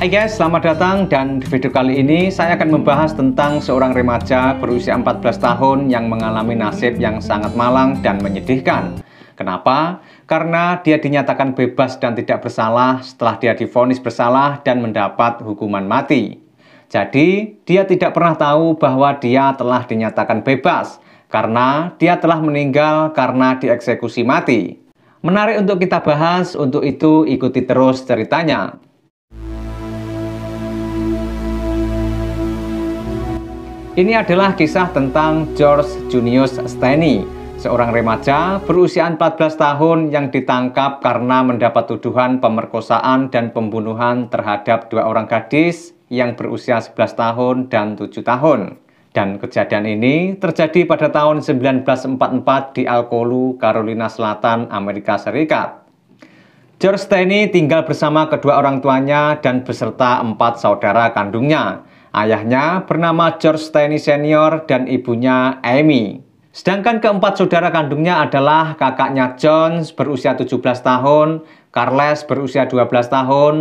Hai guys, selamat datang dan di video kali ini saya akan membahas tentang seorang remaja berusia 14 tahun yang mengalami nasib yang sangat malang dan menyedihkan. Kenapa? Karena dia dinyatakan bebas dan tidak bersalah setelah dia difonis bersalah dan mendapat hukuman mati. Jadi, dia tidak pernah tahu bahwa dia telah dinyatakan bebas karena dia telah meninggal karena dieksekusi mati. Menarik untuk kita bahas, untuk itu ikuti terus ceritanya. Ini adalah kisah tentang George Junius Steny, seorang remaja berusia 14 tahun yang ditangkap karena mendapat tuduhan pemerkosaan dan pembunuhan terhadap dua orang gadis yang berusia 11 tahun dan 7 tahun. Dan kejadian ini terjadi pada tahun 1944 di Alkolu, Carolina Selatan, Amerika Serikat. George Steny tinggal bersama kedua orang tuanya dan beserta empat saudara kandungnya. Ayahnya bernama George Stanley Senior dan ibunya Amy. Sedangkan keempat saudara kandungnya adalah kakaknya John berusia 17 tahun, Carles berusia 12 tahun,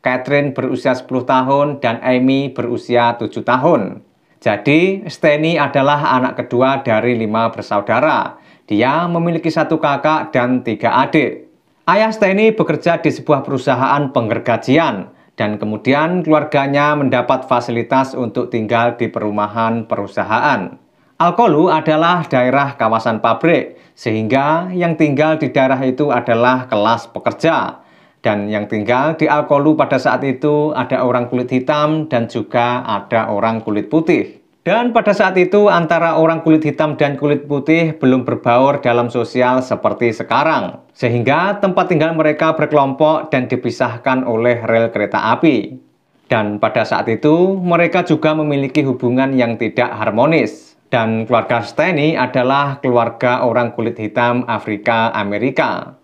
Catherine berusia 10 tahun, dan Amy berusia 7 tahun. Jadi, Steny adalah anak kedua dari lima bersaudara. Dia memiliki satu kakak dan tiga adik. Ayah Steny bekerja di sebuah perusahaan penggergajian dan kemudian keluarganya mendapat fasilitas untuk tinggal di perumahan perusahaan. Alkolu adalah daerah kawasan pabrik, sehingga yang tinggal di daerah itu adalah kelas pekerja. Dan yang tinggal di Alkolu pada saat itu ada orang kulit hitam dan juga ada orang kulit putih. Dan pada saat itu antara orang kulit hitam dan kulit putih belum berbaur dalam sosial seperti sekarang. Sehingga tempat tinggal mereka berkelompok dan dipisahkan oleh rel kereta api. Dan pada saat itu mereka juga memiliki hubungan yang tidak harmonis. Dan keluarga Steny adalah keluarga orang kulit hitam Afrika Amerika.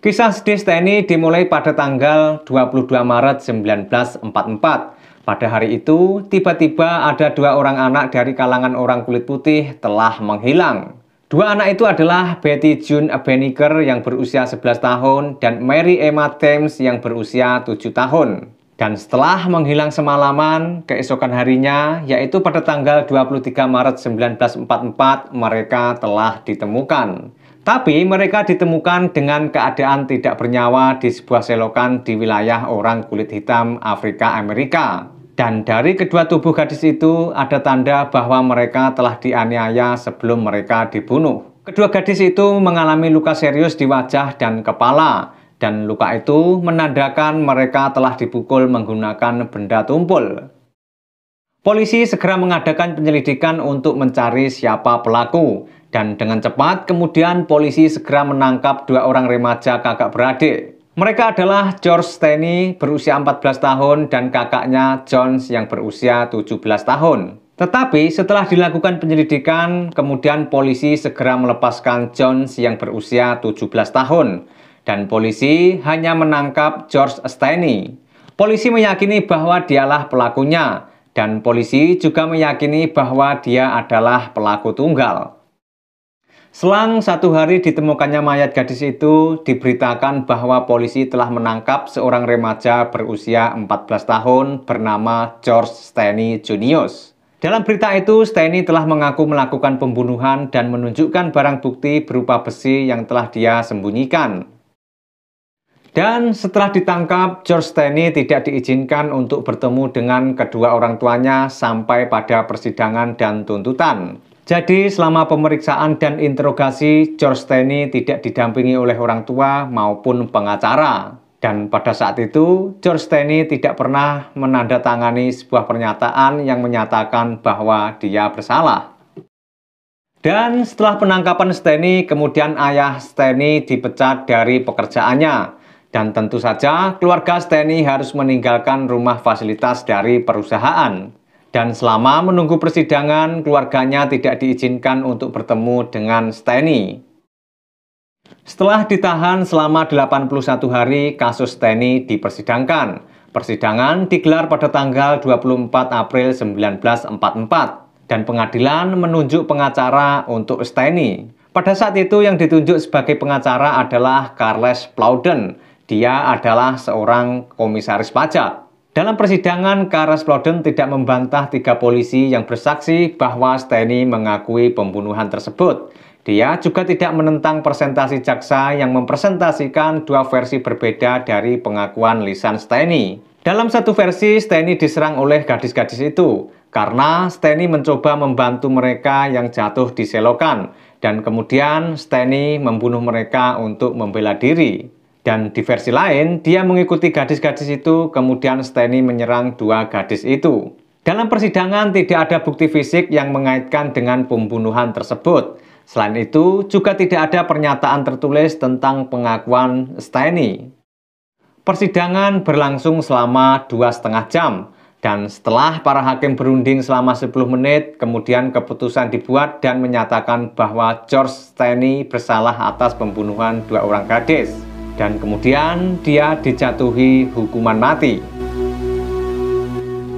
Kisah sedih Steny dimulai pada tanggal 22 Maret 1944 pada hari itu, tiba-tiba ada dua orang anak dari kalangan orang kulit putih telah menghilang. Dua anak itu adalah Betty June Beniker yang berusia 11 tahun dan Mary Emma Thames yang berusia 7 tahun. Dan setelah menghilang semalaman, keesokan harinya, yaitu pada tanggal 23 Maret 1944, mereka telah ditemukan. Tapi mereka ditemukan dengan keadaan tidak bernyawa di sebuah selokan di wilayah orang kulit hitam Afrika Amerika. Dan dari kedua tubuh gadis itu ada tanda bahwa mereka telah dianiaya sebelum mereka dibunuh. Kedua gadis itu mengalami luka serius di wajah dan kepala, dan luka itu menandakan mereka telah dipukul menggunakan benda tumpul. Polisi segera mengadakan penyelidikan untuk mencari siapa pelaku, dan dengan cepat, kemudian polisi segera menangkap dua orang remaja kakak beradik. Mereka adalah George Stanley berusia 14 tahun dan kakaknya Jones yang berusia 17 tahun. Tetapi setelah dilakukan penyelidikan, kemudian polisi segera melepaskan Jones yang berusia 17 tahun. Dan polisi hanya menangkap George Stanley. Polisi meyakini bahwa dialah pelakunya. Dan polisi juga meyakini bahwa dia adalah pelaku tunggal. Selang satu hari ditemukannya mayat gadis itu, diberitakan bahwa polisi telah menangkap seorang remaja berusia 14 tahun bernama George Stanley Junius. Dalam berita itu, Stanley telah mengaku melakukan pembunuhan dan menunjukkan barang bukti berupa besi yang telah dia sembunyikan. Dan setelah ditangkap, George Stanley tidak diizinkan untuk bertemu dengan kedua orang tuanya sampai pada persidangan dan tuntutan. Jadi selama pemeriksaan dan interogasi, George Tenney tidak didampingi oleh orang tua maupun pengacara. Dan pada saat itu, George Tenney tidak pernah menandatangani sebuah pernyataan yang menyatakan bahwa dia bersalah. Dan setelah penangkapan Steny, kemudian ayah Steny dipecat dari pekerjaannya. Dan tentu saja keluarga Steny harus meninggalkan rumah fasilitas dari perusahaan. Dan selama menunggu persidangan, keluarganya tidak diizinkan untuk bertemu dengan Steny. Setelah ditahan selama 81 hari, kasus Steny dipersidangkan. Persidangan digelar pada tanggal 24 April 1944 dan pengadilan menunjuk pengacara untuk Steny. Pada saat itu yang ditunjuk sebagai pengacara adalah Carles Plauden. Dia adalah seorang komisaris pajak. Dalam persidangan, Karas Ploden tidak membantah tiga polisi yang bersaksi bahwa Steny mengakui pembunuhan tersebut. Dia juga tidak menentang presentasi jaksa yang mempresentasikan dua versi berbeda dari pengakuan lisan Steny. Dalam satu versi, Steny diserang oleh gadis-gadis itu karena Steny mencoba membantu mereka yang jatuh di selokan dan kemudian Steny membunuh mereka untuk membela diri. Dan di versi lain, dia mengikuti gadis-gadis itu, kemudian Steny menyerang dua gadis itu. Dalam persidangan tidak ada bukti fisik yang mengaitkan dengan pembunuhan tersebut. Selain itu, juga tidak ada pernyataan tertulis tentang pengakuan Steny. Persidangan berlangsung selama dua setengah jam, dan setelah para hakim berunding selama 10 menit, kemudian keputusan dibuat dan menyatakan bahwa George Steny bersalah atas pembunuhan dua orang gadis dan kemudian dia dijatuhi hukuman mati.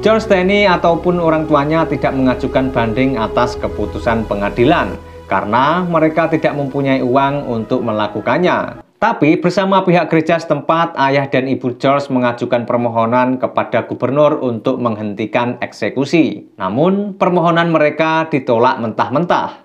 George Tenny ataupun orang tuanya tidak mengajukan banding atas keputusan pengadilan karena mereka tidak mempunyai uang untuk melakukannya. Tapi bersama pihak gereja setempat, ayah dan ibu George mengajukan permohonan kepada gubernur untuk menghentikan eksekusi. Namun, permohonan mereka ditolak mentah-mentah.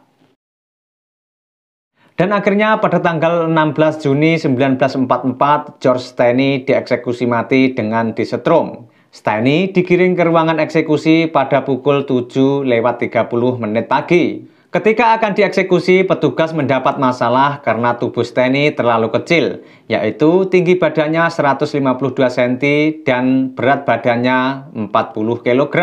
Dan akhirnya pada tanggal 16 Juni 1944, George Stanley dieksekusi mati dengan disetrum. Stanley digiring ke ruangan eksekusi pada pukul 7 lewat 30 menit pagi. Ketika akan dieksekusi, petugas mendapat masalah karena tubuh Stanley terlalu kecil, yaitu tinggi badannya 152 cm dan berat badannya 40 kg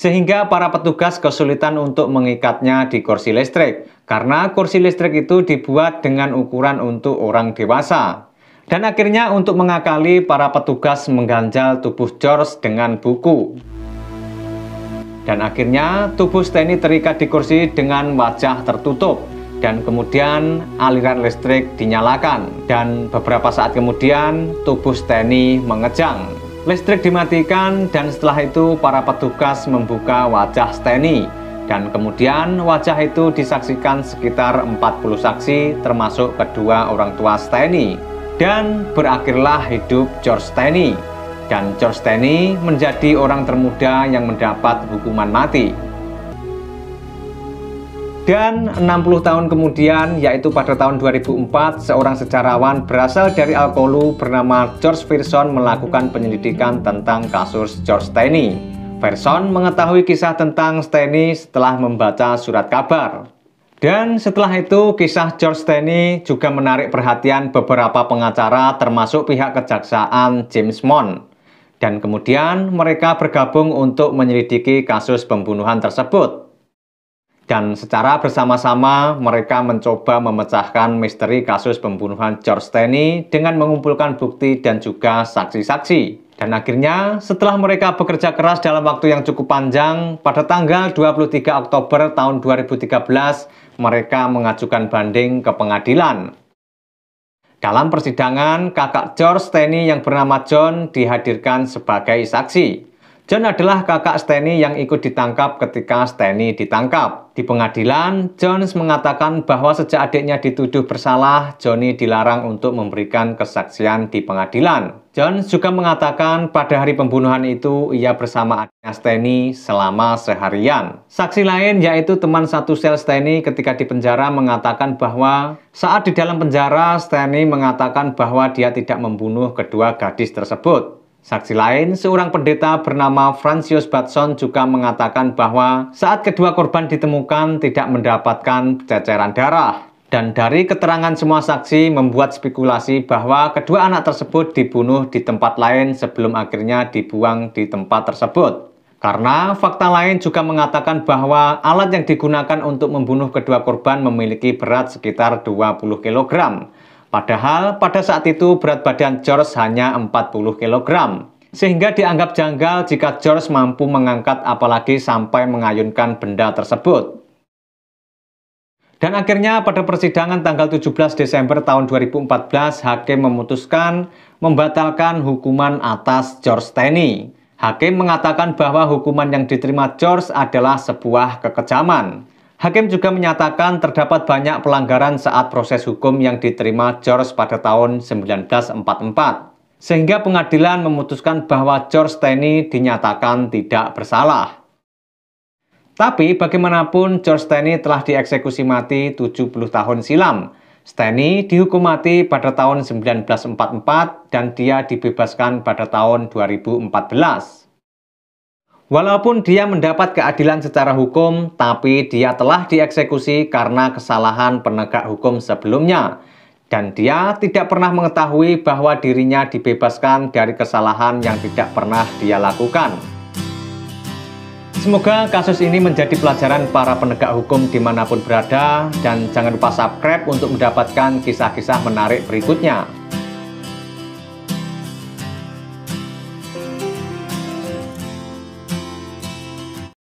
sehingga para petugas kesulitan untuk mengikatnya di kursi listrik karena kursi listrik itu dibuat dengan ukuran untuk orang dewasa. Dan akhirnya untuk mengakali para petugas mengganjal tubuh George dengan buku. Dan akhirnya tubuh Stanley terikat di kursi dengan wajah tertutup dan kemudian aliran listrik dinyalakan dan beberapa saat kemudian tubuh Stanley mengejang. Listrik dimatikan dan setelah itu para petugas membuka wajah Steny dan kemudian wajah itu disaksikan sekitar 40 saksi termasuk kedua orang tua Steny dan berakhirlah hidup George Steny dan George Steny menjadi orang termuda yang mendapat hukuman mati. Dan 60 tahun kemudian, yaitu pada tahun 2004, seorang sejarawan berasal dari Alkolu bernama George Pearson melakukan penyelidikan tentang kasus George Stanley. Pearson mengetahui kisah tentang Stanley setelah membaca surat kabar. Dan setelah itu, kisah George Stanley juga menarik perhatian beberapa pengacara termasuk pihak kejaksaan James Mond. Dan kemudian mereka bergabung untuk menyelidiki kasus pembunuhan tersebut dan secara bersama-sama mereka mencoba memecahkan misteri kasus pembunuhan George Stanley dengan mengumpulkan bukti dan juga saksi-saksi. Dan akhirnya setelah mereka bekerja keras dalam waktu yang cukup panjang, pada tanggal 23 Oktober tahun 2013 mereka mengajukan banding ke pengadilan. Dalam persidangan, kakak George Stanley yang bernama John dihadirkan sebagai saksi. John adalah kakak Steny yang ikut ditangkap ketika Steny ditangkap. Di pengadilan, John mengatakan bahwa sejak adiknya dituduh bersalah, Johnny dilarang untuk memberikan kesaksian di pengadilan. John juga mengatakan pada hari pembunuhan itu ia bersama adiknya Steny selama seharian. Saksi lain yaitu teman satu sel Steny ketika di penjara mengatakan bahwa saat di dalam penjara Steny mengatakan bahwa dia tidak membunuh kedua gadis tersebut. Saksi lain, seorang pendeta bernama Francius Batson juga mengatakan bahwa saat kedua korban ditemukan tidak mendapatkan ceceran darah. Dan dari keterangan semua saksi membuat spekulasi bahwa kedua anak tersebut dibunuh di tempat lain sebelum akhirnya dibuang di tempat tersebut. Karena fakta lain juga mengatakan bahwa alat yang digunakan untuk membunuh kedua korban memiliki berat sekitar 20 kg. Padahal pada saat itu berat badan George hanya 40 kg. Sehingga dianggap janggal jika George mampu mengangkat apalagi sampai mengayunkan benda tersebut. Dan akhirnya pada persidangan tanggal 17 Desember tahun 2014, Hakim memutuskan membatalkan hukuman atas George Tenny. Hakim mengatakan bahwa hukuman yang diterima George adalah sebuah kekejaman. Hakim juga menyatakan terdapat banyak pelanggaran saat proses hukum yang diterima George pada tahun 1944, sehingga pengadilan memutuskan bahwa George Tenney dinyatakan tidak bersalah. Tapi bagaimanapun George Tenney telah dieksekusi mati 70 tahun silam. Stanley dihukum mati pada tahun 1944 dan dia dibebaskan pada tahun 2014. Walaupun dia mendapat keadilan secara hukum, tapi dia telah dieksekusi karena kesalahan penegak hukum sebelumnya. Dan dia tidak pernah mengetahui bahwa dirinya dibebaskan dari kesalahan yang tidak pernah dia lakukan. Semoga kasus ini menjadi pelajaran para penegak hukum dimanapun berada, dan jangan lupa subscribe untuk mendapatkan kisah-kisah menarik berikutnya.